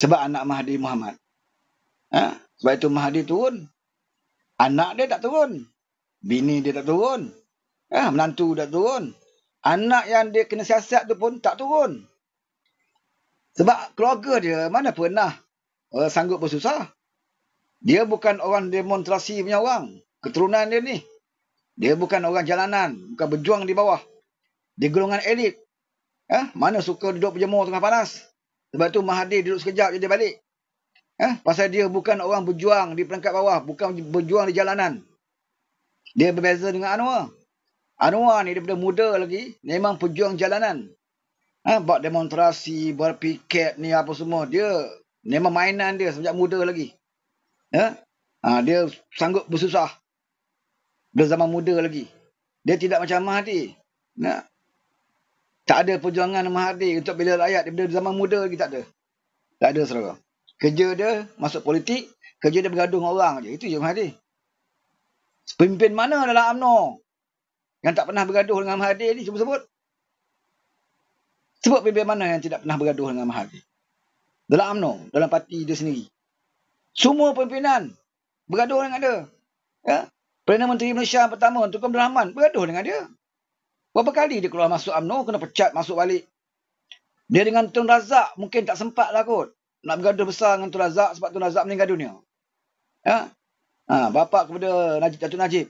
Sebab anak Mahdi Muhammad. Ha? Sebab itu Mahdi turun. Anak dia tak turun. Bini dia tak turun. Ha? Menantu dia tak turun. Anak yang dia kena siasat tu pun tak turun. Sebab keluarga dia mana pernah uh, sanggup bersusah. Dia bukan orang demonstrasi punya orang. Keturunan dia ni. Dia bukan orang jalanan. Bukan berjuang di bawah. di golongan elit. Ha? Mana suka duduk berjemur tengah panas. Sebab tu Mahathir duduk sekejap je dia balik. Eh? Pasal dia bukan orang berjuang di peringkat bawah. Bukan berjuang di jalanan. Dia berbeza dengan Anwar. Anwar ni daripada muda lagi. Memang pejuang jalanan. Eh? Buat demonstrasi, buat piket ni apa semua. Dia memang mainan dia sejak muda lagi. Eh? Ha, dia sanggup bersusah. Dari zaman muda lagi. Dia tidak macam Mahathir. Nah. Tak ada perjuangan Mahathir untuk bela rakyat daripada zaman muda lagi tak ada. Tak ada saudara. Kerja dia masuk politik, kerja dia bergaduh dengan orang je. Itu je Mahathir. Pemimpin mana dalam Amno? yang tak pernah bergaduh dengan Mahathir ni? Cuba sebut. Sebut pemimpin mana yang tidak pernah bergaduh dengan Mahathir. Dalam Amno, dalam parti dia sendiri. Semua pemimpinan bergaduh dengan dia. Ya? Perdana Menteri Malaysia pertama, Tukum Rahman, bergaduh dengan dia. Berapa kali dia keluar masuk UMNO, kena pecat masuk balik. Dia dengan Tun Razak mungkin tak sempat lah kot. Nak bergaduh besar dengan Tun Razak sebab Tun Razak meninggal dunia. Ya? Ha, bapak kepada Najib, Datuk Najib.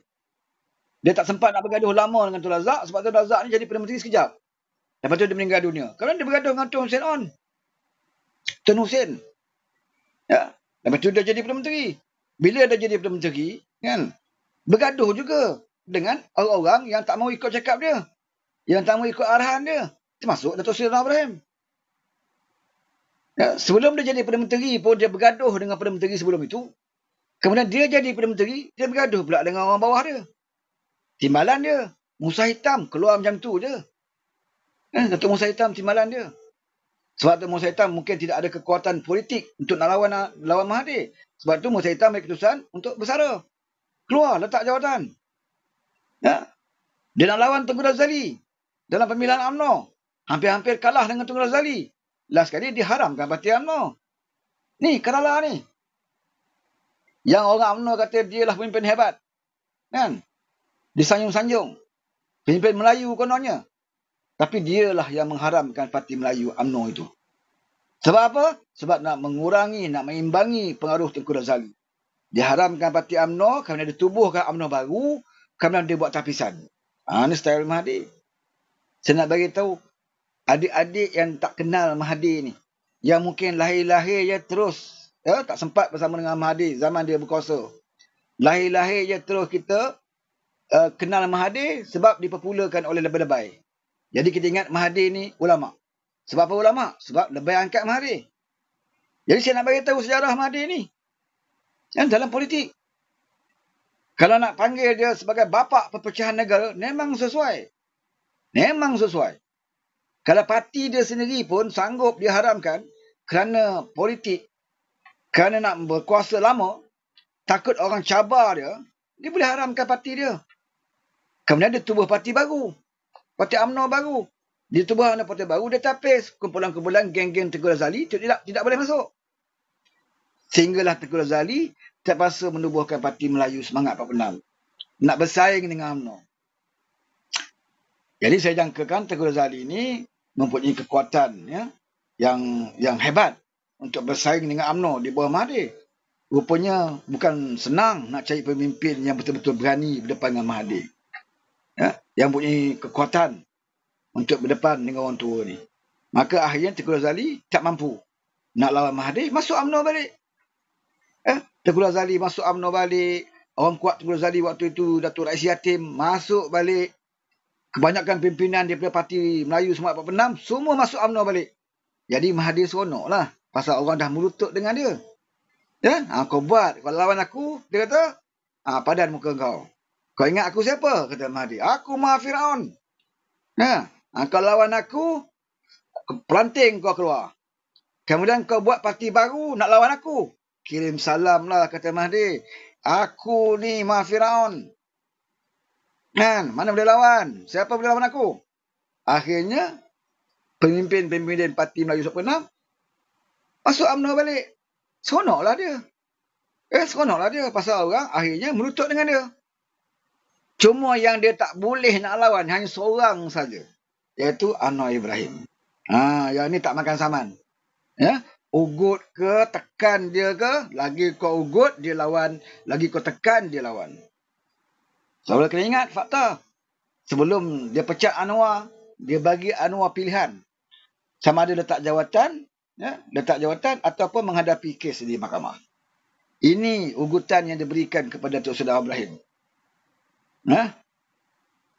Dia tak sempat nak bergaduh lama dengan Tun Razak sebab Tun Razak ni jadi Perdana Menteri sekejap. Lepas tu dia meninggal dunia. Kalau dia bergaduh dengan Tun Hussein On. Tun Hussein. Ya? Lepas tu dia jadi Perdana Menteri. Bila dia jadi Perdana Menteri, kan? Bergaduh juga dengan orang-orang yang tak mau ikut cakap dia. Yang tamu ikut arahan dia. Termasuk Dato' Sri Ibrahim. Ya, sebelum dia jadi Perdana Menteri pun dia bergaduh dengan Perdana Menteri sebelum itu. Kemudian dia jadi Perdana Menteri, dia bergaduh pula dengan orang bawah dia. Timbalan dia. Musa Hitam keluar macam tu je. Eh, Dato' Musa Hitam timbalan dia. Sebab Dato' Musa Hitam mungkin tidak ada kekuatan politik untuk nak lawan, lawan Mahathir. Sebab tu Musa Hitam ambil keputusan untuk bersara. Keluar, letak jawatan. Ya. Dia nak lawan Tengku Razali dalam pemilihan Amno Hampir-hampir kalah dengan Tun Razali. Last kali diharamkan parti Amno. Ni Kerala ni. Yang orang Amno kata dia lah pemimpin hebat. Kan? Disanjung-sanjung. Pemimpin Melayu kononnya. Tapi dia lah yang mengharamkan parti Melayu Amno itu. Sebab apa? Sebab nak mengurangi, nak mengimbangi pengaruh Tengku Razali. Diharamkan parti UMNO kerana tubuhkan Amno baru kerana dia buat tapisan. Ha, ini style Mahathir. Saya nak bagi tahu adik-adik yang tak kenal Mahdi ni. Yang mungkin lahir-lahir ya terus. Ya, tak sempat bersama dengan Mahdi zaman dia berkuasa. Lahir-lahir ya terus kita uh, kenal Mahdi sebab dipopularkan oleh lebay-lebay. Jadi kita ingat Mahdi ni ulama. Sebab apa ulama? Sebab lebay angkat Mahdi. Jadi saya nak bagi tahu sejarah Mahdi ni. Dan dalam politik. Kalau nak panggil dia sebagai bapak perpecahan negara, memang sesuai. Memang sesuai. Kalau parti dia sendiri pun sanggup diharamkan kerana politik, kerana nak berkuasa lama, takut orang cabar dia, dia boleh haramkan parti dia. Kemudian dia tubuh parti baru. Parti UMNO baru. Dia tubuh anak parti baru, dia tapis. Kumpulan-kumpulan geng-geng Tegur Azali tidak, tidak boleh masuk. Sehinggalah Tegur Azali terpaksa menubuhkan parti Melayu Semangat 46. Nak bersaing dengan UMNO. Jadi saya jangkakan Teguh Razali ini mempunyai kekuatan ya, yang yang hebat untuk bersaing dengan UMNO di bawah Mahathir. Rupanya bukan senang nak cari pemimpin yang betul-betul berani berdepan dengan Mahathir. Ya, yang mempunyai kekuatan untuk berdepan dengan orang tua ini. Maka akhirnya Teguh Razali tak mampu nak lawan Mahathir, masuk UMNO balik. Ya, Teguh Razali masuk UMNO balik. Orang kuat Teguh Razali waktu itu, Datuk Rais Yatim masuk balik kebanyakan pimpinan daripada parti Melayu Semangat 46 semua masuk UMNO balik. Jadi Mahathir seronok lah. Pasal orang dah merutuk dengan dia. Ya, ha, kau buat. Kau lawan aku, dia kata, ha, padan muka kau. Kau ingat aku siapa? Kata Mahathir. Aku Maha Firaun. Ya, ha, kau lawan aku, pelanting kau keluar. Kemudian kau buat parti baru nak lawan aku. Kirim salam lah kata Mahathir. Aku ni Maha Firaun. Kan? Mana boleh lawan? Siapa boleh lawan aku? Akhirnya, pemimpin-pemimpin parti Melayu Sok Penang, masuk UMNO balik. Seronoklah dia. Eh, seronoklah dia. Pasal orang akhirnya merutut dengan dia. Cuma yang dia tak boleh nak lawan hanya seorang saja. Iaitu Ano Ibrahim. Ha, yang ni tak makan saman. Ya? Ugut ke, tekan dia ke, lagi kau ugut, dia lawan. Lagi kau tekan, dia lawan. Tak boleh kena ingat fakta. Sebelum dia pecat Anwar, dia bagi Anwar pilihan. Sama ada letak jawatan, ya, letak jawatan ataupun menghadapi kes di mahkamah. Ini ugutan yang diberikan kepada Tuan Saudara Ibrahim. Ya?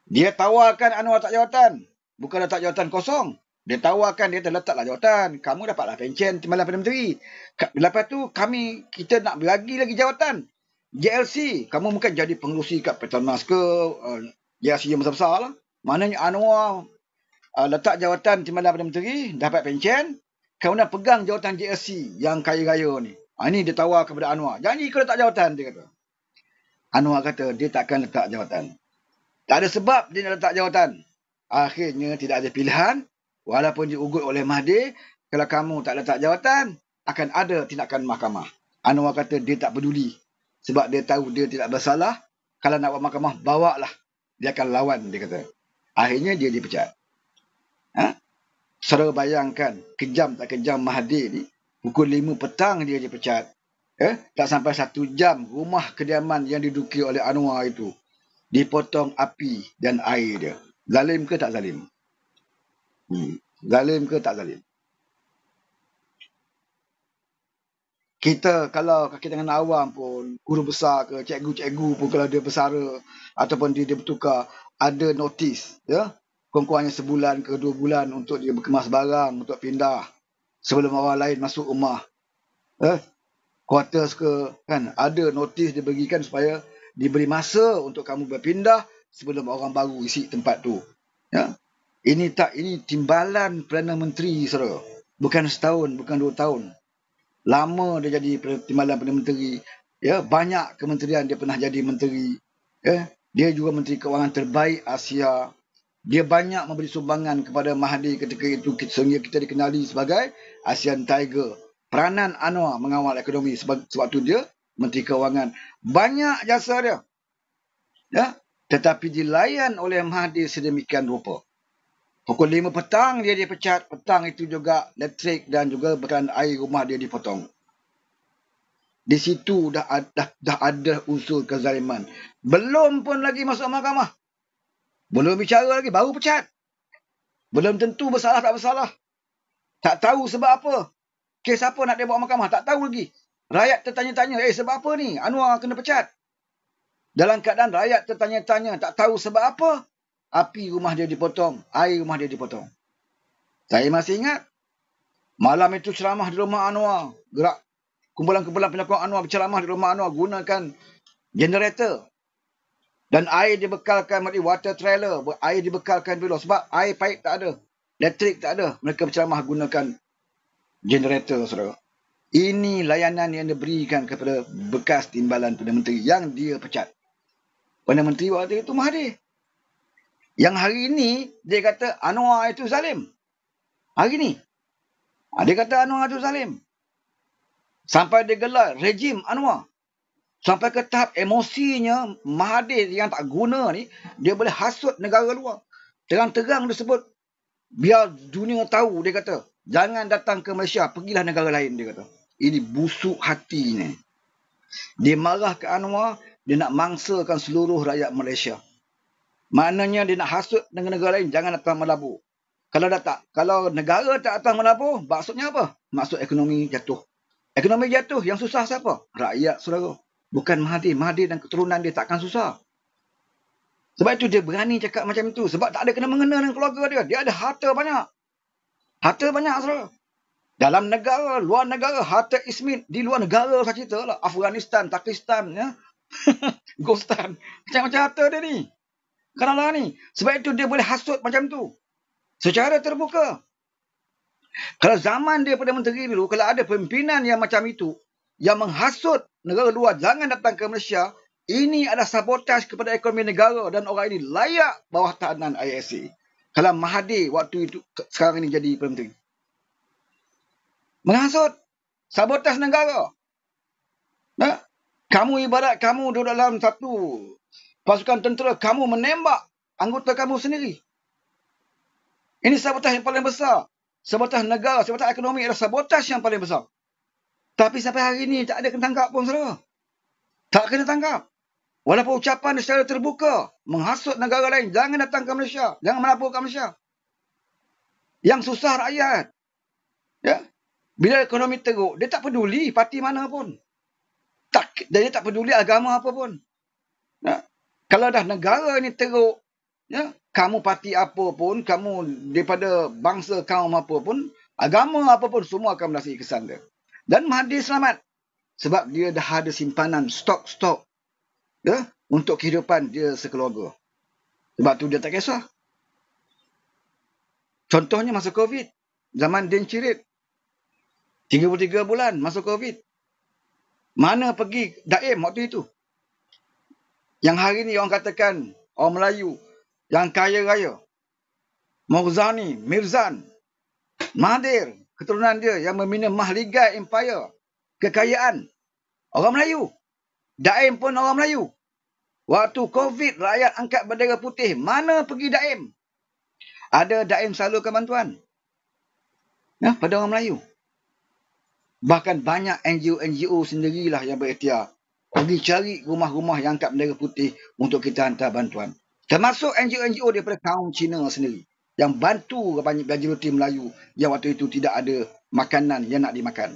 Dia tawarkan Anwar tak jawatan. Bukan letak jawatan kosong. Dia tawarkan, dia terletaklah jawatan. Kamu dapatlah pencen Timbalan Perdana Menteri. Lepas tu kami, kita nak lagi-lagi jawatan. JLC, kamu mungkin jadi pengurusi kat Petronas ke eh, JLC yang besar-besar lah. Maknanya Anwar uh, letak jawatan Timbalan Perdana Menteri, dapat pencen. nak pegang jawatan JLC yang kaya raya ni. Ha, ini dia tawar kepada Anwar. Janji kau letak jawatan, dia kata. Anwar kata, dia takkan letak jawatan. Tak ada sebab dia nak letak jawatan. Akhirnya tidak ada pilihan. Walaupun diugut oleh Mahdi, kalau kamu tak letak jawatan, akan ada tindakan mahkamah. Anwar kata dia tak peduli sebab dia tahu dia tidak bersalah. Kalau nak buat mahkamah, bawa lah. Dia akan lawan, dia kata. Akhirnya dia dipecat. Ha? Saudara bayangkan, kejam tak kejam Mahdi ni. Pukul 5 petang dia dipecat. Eh? Tak sampai satu jam rumah kediaman yang diduki oleh Anwar itu. Dipotong api dan air dia. Zalim ke tak zalim? Hmm. Zalim ke tak zalim? kita kalau kaki dengan awam pun guru besar ke cikgu-cikgu pun kalau dia bersara ataupun dia, dia bertukar ada notis ya kurang-kurangnya sebulan ke dua bulan untuk dia berkemas barang untuk pindah sebelum orang lain masuk rumah eh quarters ke kan ada notis diberikan supaya diberi masa untuk kamu berpindah sebelum orang baru isi tempat tu ya ini tak ini timbalan Perdana Menteri Sir bukan setahun bukan dua tahun lama dia jadi timbalan perdana menteri ya banyak kementerian dia pernah jadi menteri ya dia juga menteri kewangan terbaik Asia dia banyak memberi sumbangan kepada Mahathir ketika itu sehingga kita dikenali sebagai Asian Tiger peranan Anwar mengawal ekonomi sewaktu dia menteri kewangan banyak jasa dia ya tetapi dilayan oleh Mahathir sedemikian rupa Pukul 5 petang dia dipecat, petang itu juga elektrik dan juga bekalan air rumah dia dipotong. Di situ dah ada, dah, dah ada usul kezaliman. Belum pun lagi masuk mahkamah. Belum bicara lagi, baru pecat. Belum tentu bersalah tak bersalah. Tak tahu sebab apa. Kes apa nak dia bawa mahkamah, tak tahu lagi. Rakyat tertanya-tanya, eh sebab apa ni? Anwar kena pecat. Dalam keadaan rakyat tertanya-tanya, tak tahu sebab apa api rumah dia dipotong, air rumah dia dipotong. Saya masih ingat malam itu ceramah di rumah Anwar, gerak kumpulan-kumpulan penyokong Anwar berceramah di rumah Anwar gunakan generator. Dan air dibekalkan melalui water trailer, air dibekalkan dulu sebab air paip tak ada, elektrik tak ada. Mereka berceramah gunakan generator saudara. Ini layanan yang diberikan kepada bekas timbalan Perdana Menteri yang dia pecat. Perdana Menteri waktu itu Mahathir. Yang hari ini dia kata Anwar itu zalim. Hari ini. Ha, dia kata Anwar itu zalim. Sampai dia gelar rejim Anwar. Sampai ke tahap emosinya Mahathir yang tak guna ni. Dia boleh hasut negara luar. Terang-terang dia sebut. Biar dunia tahu dia kata. Jangan datang ke Malaysia. Pergilah negara lain dia kata. Ini busuk hatinya. Dia marah ke Anwar. Dia nak mangsakan seluruh rakyat Malaysia. Maknanya dia nak hasut dengan negara lain jangan datang melabu. Kalau dah tak, kalau negara tak datang melabu, maksudnya apa? Maksud ekonomi jatuh. Ekonomi jatuh yang susah siapa? Rakyat saudara. Bukan Mahathir. Mahathir dan keturunan dia takkan susah. Sebab itu dia berani cakap macam itu. Sebab tak ada kena mengena dengan keluarga dia. Dia ada harta banyak. Harta banyak saudara. Dalam negara, luar negara, harta ismin. Di luar negara saya cerita lah. Afghanistan, Pakistan, ya. Ghostan. Macam-macam harta dia ni kerana Allah ni. Sebab itu dia boleh hasut macam tu. Secara terbuka. Kalau zaman dia pada menteri dulu, kalau ada pimpinan yang macam itu, yang menghasut negara luar jangan datang ke Malaysia, ini adalah sabotaj kepada ekonomi negara dan orang ini layak bawah tahanan ISA. Kalau Mahathir waktu itu sekarang ini jadi Perdana Menghasut. Sabotaj negara. Nah, ha? kamu ibarat kamu duduk dalam satu pasukan tentera kamu menembak anggota kamu sendiri. Ini sabotaj yang paling besar. Sabotaj negara, sabotaj ekonomi adalah sabotaj yang paling besar. Tapi sampai hari ini tak ada kena tangkap pun saudara. Tak kena tangkap. Walaupun ucapan secara terbuka menghasut negara lain. Jangan datang ke Malaysia. Jangan melapor ke Malaysia. Yang susah rakyat. Ya? Bila ekonomi teruk, dia tak peduli parti mana pun. Tak, dia tak peduli agama apa pun. Kalau dah negara ni teruk, ya, kamu parti apa pun, kamu daripada bangsa kaum apa pun, agama apa pun, semua akan melaksanakan kesan dia. Dan Mahathir selamat. Sebab dia dah ada simpanan, stok-stok ya, untuk kehidupan dia sekeluarga. Sebab tu dia tak kisah. Contohnya masa COVID. Zaman Den Cirit. 33 bulan masa COVID. Mana pergi Daim waktu itu? Yang hari ni orang katakan orang Melayu yang kaya raya. Morzani, Mirzan, Mahathir, keturunan dia yang meminum mahligai empire, kekayaan. Orang Melayu. Daim pun orang Melayu. Waktu COVID, rakyat angkat bendera putih. Mana pergi Daim? Ada Daim salurkan bantuan. Ya, pada orang Melayu. Bahkan banyak NGO-NGO sendirilah yang berikhtiar pergi cari rumah-rumah yang angkat bendera putih untuk kita hantar bantuan. Termasuk NGO-NGO daripada kaum Cina sendiri yang bantu banyak gaji roti Melayu yang waktu itu tidak ada makanan yang nak dimakan.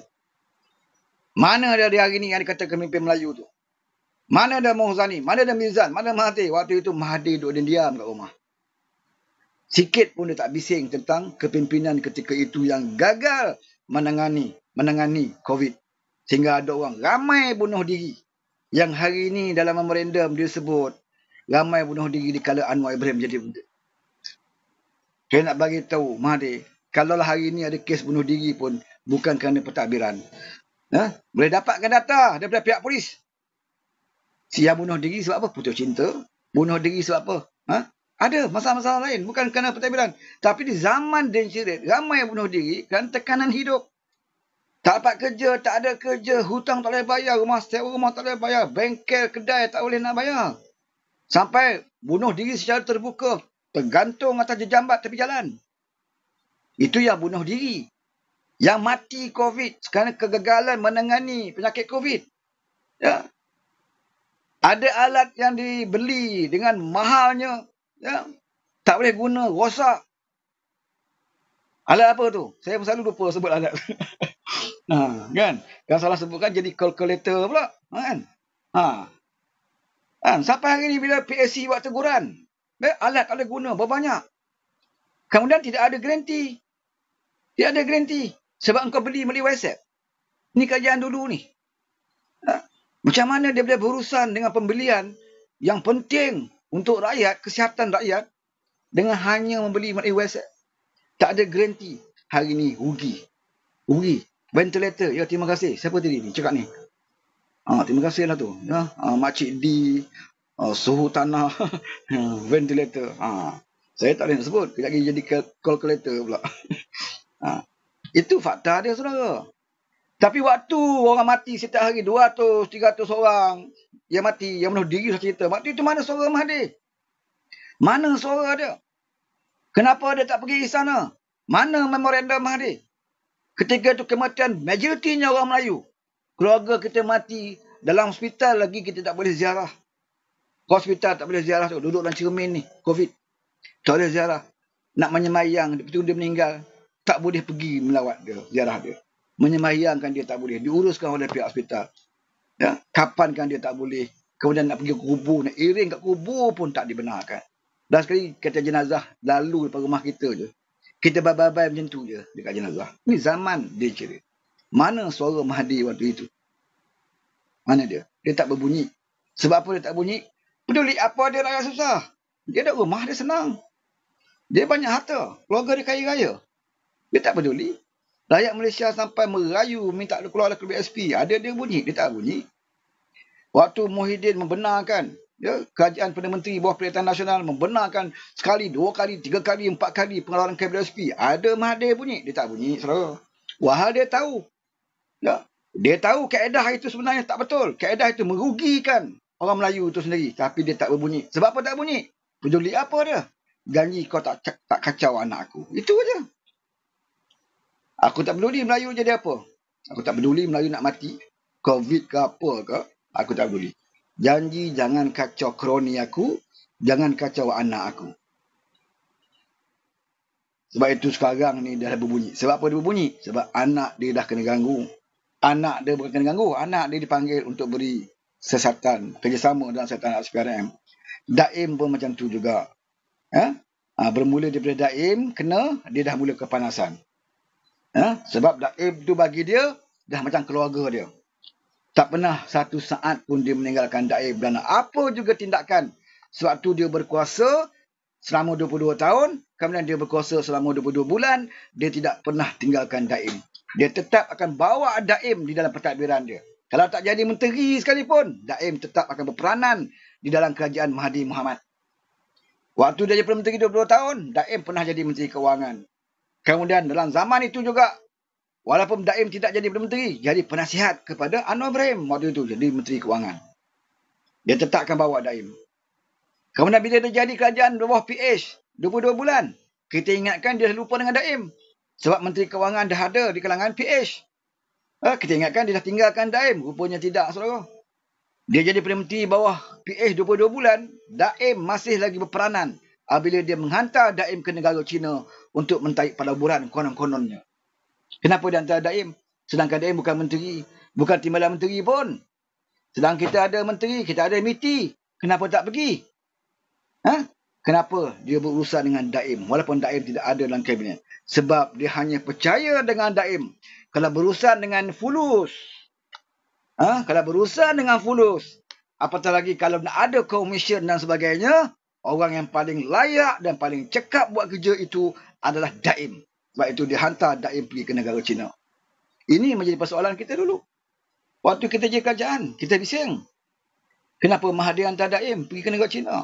Mana ada di hari ini yang dikatakan pemimpin Melayu tu? Mana ada Mohzani? Mana ada Mizan? Mana Mahathir? Waktu itu Mahathir duduk dan diam kat rumah. Sikit pun dia tak bising tentang kepimpinan ketika itu yang gagal menangani menangani COVID. Sehingga ada orang ramai bunuh diri yang hari ini dalam memorandum dia sebut ramai bunuh diri di kalau Anwar Ibrahim jadi benda. Saya nak bagi tahu Mahdi, lah hari ini ada kes bunuh diri pun bukan kerana pentadbiran. Ha? Boleh dapatkan data daripada pihak polis. Siapa bunuh diri sebab apa? Putus cinta. Bunuh diri sebab apa? Ha? Ada masalah-masalah lain. Bukan kerana pertabiran. Tapi di zaman dan ramai yang bunuh diri kerana tekanan hidup. Tak dapat kerja, tak ada kerja, hutang tak boleh bayar, rumah sewa rumah tak boleh bayar, bengkel, kedai tak boleh nak bayar. Sampai bunuh diri secara terbuka, tergantung atas jejambat tepi jalan. Itu yang bunuh diri. Yang mati COVID kerana kegagalan menangani penyakit COVID. Ya. Ada alat yang dibeli dengan mahalnya, ya. tak boleh guna, rosak, Alat apa tu? Saya selalu lupa sebut alat. ha, kan? Kalau salah sebutkan jadi calculator pula. Ha, kan? Ha. Ha, sampai hari ni bila PSC buat teguran. Alat tak boleh guna. Berapa banyak? Kemudian tidak ada garanti. Tidak ada garanti. Sebab engkau beli melalui WhatsApp. Ini kajian dulu ni. Ha? Macam mana dia boleh berurusan dengan pembelian yang penting untuk rakyat, kesihatan rakyat dengan hanya membeli melalui WhatsApp. Tak ada garanti. Hari ni rugi. Rugi. Ventilator. Ya, terima kasih. Siapa tadi ni? Cakap ni. Ha, terima kasih lah tu. Ya, ha, makcik D. Ha, suhu tanah. ventilator. Ha. Saya tak boleh nak sebut. Kejap lagi jadi calculator pula. ha. Itu fakta dia, saudara. Tapi waktu orang mati setiap hari 200, 300 orang yang mati, yang menuh diri saya cerita. Waktu itu mana suara Mahdi? Mana suara dia? Kenapa dia tak pergi sana? Mana memorandum hari? Ketika itu kematian majoritinya orang Melayu. Keluarga kita mati. Dalam hospital lagi kita tak boleh ziarah. Hospital tak boleh ziarah. Duduk dalam cermin ni. Covid. Tak boleh ziarah. Nak menyemayang. Lepas dia meninggal. Tak boleh pergi melawat dia. Ziarah dia. Menyemayangkan dia tak boleh. Diuruskan oleh pihak hospital. Ya? Kapankan dia tak boleh. Kemudian nak pergi kubur. Nak iring kat kubur pun tak dibenarkan. Dan sekali kata jenazah lalu depan rumah kita je. Kita bye-bye macam tu je dekat jenazah. Ni zaman dia kira. Mana suara Mahdi waktu itu? Mana dia? Dia tak berbunyi. Sebab apa dia tak bunyi? Peduli apa dia rakyat susah. Dia ada rumah, dia senang. Dia banyak harta. Keluarga dia kaya raya. Dia tak peduli. Rakyat Malaysia sampai merayu minta keluar dari KBSP. Ada dia bunyi, dia tak bunyi. Waktu Muhyiddin membenarkan ya, kerajaan Perdana Menteri bawah Perikatan Nasional membenarkan sekali, dua kali, tiga kali, empat kali pengeluaran KWSP. Ada Mahathir bunyi. Dia tak bunyi selalu. Wahal dia tahu. Ya. Dia tahu kaedah itu sebenarnya tak betul. Kaedah itu merugikan orang Melayu itu sendiri. Tapi dia tak berbunyi. Sebab apa tak bunyi? Peduli apa dia? Janji kau tak tak kacau anak aku. Itu aja. Aku tak peduli Melayu jadi apa. Aku tak peduli Melayu nak mati. Covid ke apa ke. Aku tak peduli. Janji jangan kacau kroni aku, jangan kacau anak aku. Sebab itu sekarang ni dah berbunyi. Sebab apa dia berbunyi? Sebab anak dia dah kena ganggu. Anak dia bukan kena ganggu. Anak dia dipanggil untuk beri sesatan. Kerjasama dalam sesatan SPRM. Daim pun macam tu juga. Ha? ha? bermula daripada daim, kena dia dah mula kepanasan. Ha? Sebab daim tu bagi dia, dah macam keluarga dia. Tak pernah satu saat pun dia meninggalkan daib dan apa juga tindakan sewaktu dia berkuasa selama 22 tahun, kemudian dia berkuasa selama 22 bulan, dia tidak pernah tinggalkan Da'ib. Dia tetap akan bawa Da'ib di dalam pentadbiran dia. Kalau tak jadi menteri sekalipun, Da'ib tetap akan berperanan di dalam kerajaan Mahdi Muhammad. Waktu dia jadi Menteri 22 tahun, Da'ib pernah jadi Menteri kewangan. Kemudian dalam zaman itu juga, Walaupun Daim tidak jadi Perdana Menteri, jadi penasihat kepada Anwar Ibrahim waktu itu jadi Menteri Kewangan. Dia tetapkan bawa Daim. Kemudian bila dia jadi kerajaan bawah PH 22 bulan, kita ingatkan dia lupa dengan Daim. Sebab Menteri Kewangan dah ada di kalangan PH. Eh, kita ingatkan dia dah tinggalkan Daim. Rupanya tidak, saudara. Dia jadi Perdana Menteri bawah PH 22 bulan, Daim masih lagi berperanan apabila dia menghantar Daim ke negara China untuk mentaik pelaburan konon-kononnya. Kenapa dia antara daim? Sedangkan daim bukan menteri. Bukan timbalan menteri pun. Sedangkan kita ada menteri, kita ada MITI. E kenapa tak pergi? Ha? Kenapa dia berurusan dengan daim? Walaupun daim tidak ada dalam kabinet. Sebab dia hanya percaya dengan daim. Kalau berurusan dengan fulus. Ha? Kalau berurusan dengan fulus. Apatah lagi kalau nak ada komisen dan sebagainya. Orang yang paling layak dan paling cekap buat kerja itu adalah daim. Sebab itu dia hantar dai pergi ke negara Cina. Ini menjadi persoalan kita dulu. Waktu kita jadi kerajaan, kita bising. Kenapa Mahathir hantar Daim pergi ke negara Cina?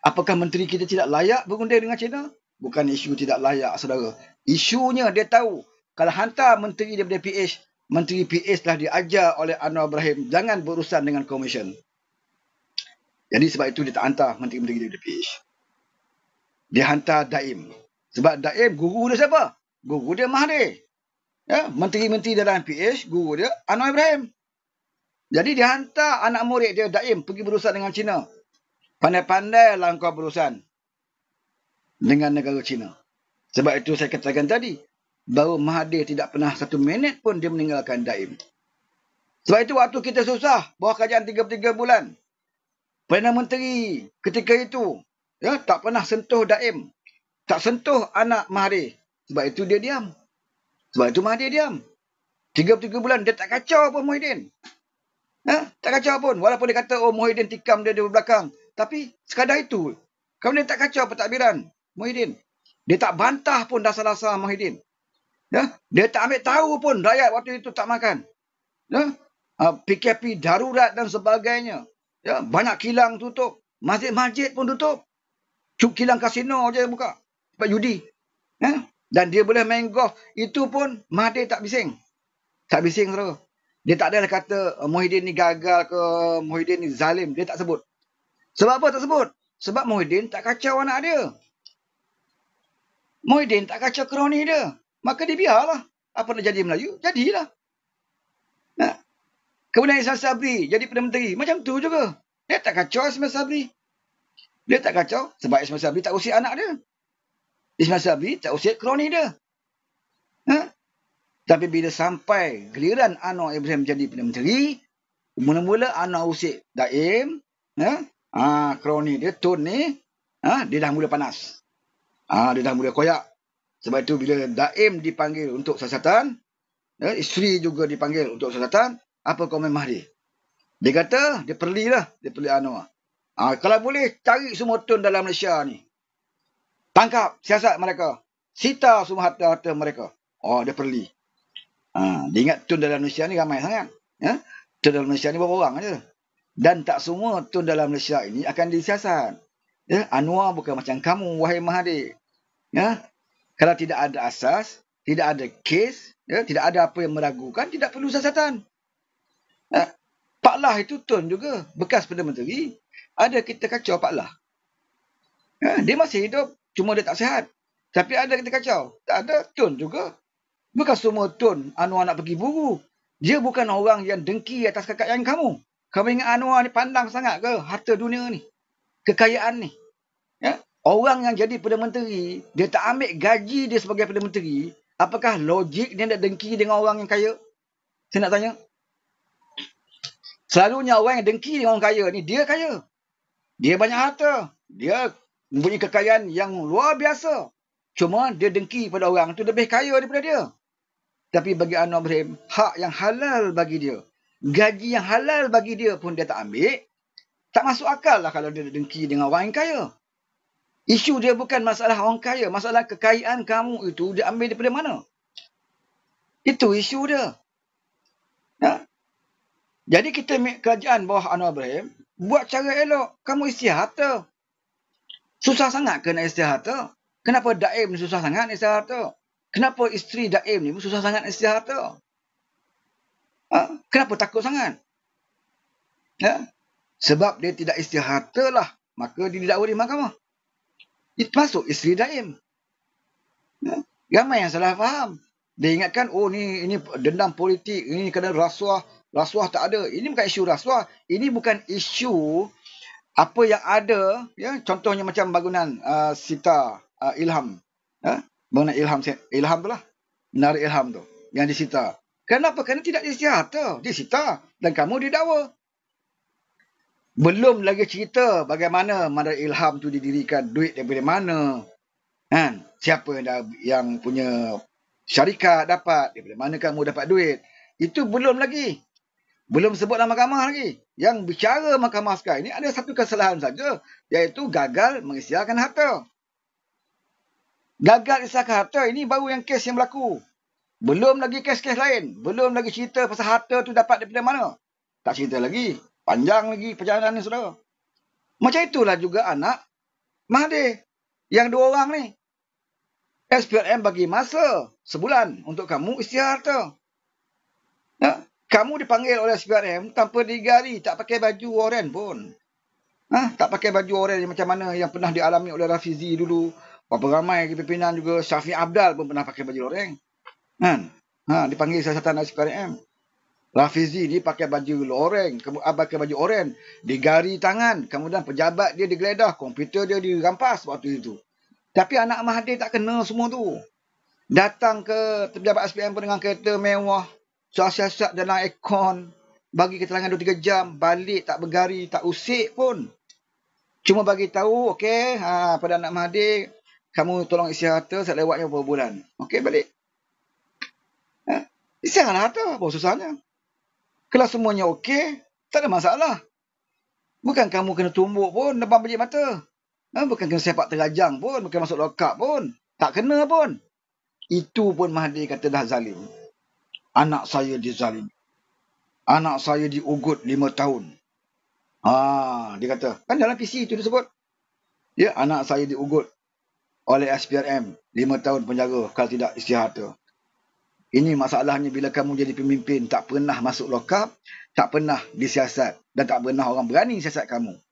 Apakah menteri kita tidak layak berunding dengan Cina? Bukan isu tidak layak, saudara. Isunya dia tahu kalau hantar menteri daripada PH, menteri PH telah diajar oleh Anwar Ibrahim jangan berurusan dengan komisen. Jadi sebab itu dia tak hantar menteri-menteri daripada PH. Dia hantar Daim. Sebab Daib guru dia siapa? Guru dia Mahdi. Ya, menteri-menteri dalam PH, guru dia Anwar Ibrahim. Jadi dia hantar anak murid dia Daim pergi berurusan dengan China. Pandai-pandai langkah berurusan dengan negara China. Sebab itu saya katakan tadi, baru Mahdi tidak pernah satu minit pun dia meninggalkan Daim. Sebab itu waktu kita susah, bawah kerajaan 33 bulan. Perdana Menteri ketika itu ya, tak pernah sentuh Daim tak sentuh anak Mahdi. Sebab itu dia diam. Sebab itu Mahdi diam. 33 bulan dia tak kacau pun Muhyiddin. Ha? Tak kacau pun. Walaupun dia kata oh Muhyiddin tikam dia di belakang. Tapi sekadar itu. Kamu tak kacau pentadbiran Muhyiddin. Dia tak bantah pun dasar-dasar Muhyiddin. Ya? Dia tak ambil tahu pun rakyat waktu itu tak makan. Ya? Ha? Uh, ha, PKP darurat dan sebagainya. Ya? Banyak kilang tutup. Masjid-masjid pun tutup. Cuk kilang kasino aja buka tempat judi. Ya? Ha? Dan dia boleh main golf. Itu pun Mahathir tak bising. Tak bising tu. Dia tak ada nak kata oh, Muhyiddin ni gagal ke Muhyiddin ni zalim. Dia tak sebut. Sebab apa tak sebut? Sebab Muhyiddin tak kacau anak dia. Muhyiddin tak kacau kroni dia. Maka dia biarlah. Apa nak jadi Melayu? Jadilah. Nah. Ha? Kemudian Ismail Sabri jadi Perdana Menteri. Macam tu juga. Dia tak kacau Ismail Sabri. Dia tak kacau sebab Ismail Sabri tak usik anak dia. Ismail Sabri tak usir kroni dia. Ha? Tapi bila sampai geliran Anwar Ibrahim jadi Perdana Menteri, mula-mula Anwar usik Daim, ha? ha? kroni dia, Tun ni, ha? dia dah mula panas. Ha? dia dah mula koyak. Sebab itu bila Daim dipanggil untuk siasatan, ha? isteri juga dipanggil untuk siasatan, apa komen Mahdi? Dia kata, dia perlilah, dia perli Anwar. Ha? kalau boleh, cari semua Tun dalam Malaysia ni. Tangkap siasat mereka. Sita semua harta-harta mereka. Oh, dia perli. Ha, dia ingat tun dalam Malaysia ni ramai sangat. Ya? Tun dalam Malaysia ni berapa orang je. Dan tak semua tun dalam Malaysia ini akan disiasat. Ya? Anwar bukan macam kamu, wahai Mahathir. Ya? Kalau tidak ada asas, tidak ada kes, ya? tidak ada apa yang meragukan, tidak perlu siasatan. Ya? Pak Lah itu tun juga. Bekas Perdana Menteri. Ada kita kacau Pak Lah. Ya? Dia masih hidup cuma dia tak sihat. Tapi ada kita kacau. Tak ada, Tun juga. Bukan semua Tun Anwar nak pergi buru. Dia bukan orang yang dengki atas kakak yang kamu. Kamu ingat Anwar ni pandang sangat ke harta dunia ni? Kekayaan ni? Ya? Orang yang jadi Perdana Menteri, dia tak ambil gaji dia sebagai Perdana Menteri, apakah logik dia nak dengki dengan orang yang kaya? Saya nak tanya. Selalunya orang yang dengki dengan orang kaya ni, dia kaya. Dia banyak harta. Dia mempunyai kekayaan yang luar biasa. Cuma dia dengki pada orang tu lebih kaya daripada dia. Tapi bagi Anwar Ibrahim, hak yang halal bagi dia. Gaji yang halal bagi dia pun dia tak ambil. Tak masuk akal lah kalau dia dengki dengan orang yang kaya. Isu dia bukan masalah orang kaya. Masalah kekayaan kamu itu dia ambil daripada mana. Itu isu dia. Ya? Jadi kita ambil kerajaan bawah Anwar Ibrahim. Buat cara elok. Kamu isi Susah sangat kena nak istihar harta? Kenapa daim ni susah sangat istihar harta? Kenapa isteri daim ni susah sangat istihar harta? Ha? Kenapa takut sangat? Ya? Sebab dia tidak istihar harta lah. Maka dia tidak boleh mahkamah. Itu masuk isteri daim. Ya? Ramai yang salah faham. Dia ingatkan, oh ni ini dendam politik, ini kena rasuah, rasuah tak ada. Ini bukan isu rasuah. Ini bukan isu apa yang ada ya contohnya macam bangunan uh, Sita uh, Ilham ya bangunan Ilham Ilham lah, menara Ilham tu yang disita kenapa kerana tidak disita disita dan kamu didakwa belum lagi cerita bagaimana menara Ilham tu didirikan duit daripada mana kan siapa yang dah, yang punya syarikat dapat daripada mana kamu dapat duit itu belum lagi belum sebutlah mahkamah lagi. Yang bicara mahkamah sekarang ini ada satu kesalahan saja. Iaitu gagal mengisahkan harta. Gagal isiarkan harta ini baru yang kes yang berlaku. Belum lagi kes-kes lain. Belum lagi cerita pasal harta tu dapat daripada mana. Tak cerita lagi. Panjang lagi perjalanan ni saudara. Macam itulah juga anak Mahdi. Yang dua orang ni. SPLM bagi masa sebulan untuk kamu isiar harta. Ya? kamu dipanggil oleh SPRM tanpa digari, tak pakai baju oren pun. ha? tak pakai baju oren macam mana yang pernah dialami oleh Rafizi dulu. Berapa ramai pimpinan juga Syafi Abdal pun pernah pakai baju oren. Kan? Ha, dipanggil siasatan SPRM. Rafizi ni pakai baju loreng, kamu ah, pakai baju oren, digari tangan, kemudian pejabat dia digeledah, komputer dia dirampas waktu itu. Tapi anak Mahathir tak kena semua tu. Datang ke pejabat SPM pun dengan kereta mewah, Cuaca siasat dalam aircon. Bagi keterangan 2-3 jam. Balik tak bergari. Tak usik pun. Cuma bagi tahu. Okey. Ha, pada anak Mahdi. Kamu tolong isi harta. Saya lewatnya beberapa bulan. Okey balik. Ha? Isi harta. Apa susahnya? Kalau semuanya okey. Tak ada masalah. Bukan kamu kena tumbuk pun. Depan beli mata. Ha? Bukan kena sepak terajang pun. Bukan masuk lokap pun. Tak kena pun. Itu pun Mahdi kata dah zalim anak saya dizalimi. Anak saya diugut lima tahun. Ha, dia kata, kan dalam PC itu disebut. Ya, anak saya diugut oleh SPRM. Lima tahun penjara kalau tidak istiharta. Ini masalahnya bila kamu jadi pemimpin tak pernah masuk lokap, tak pernah disiasat dan tak pernah orang berani siasat kamu.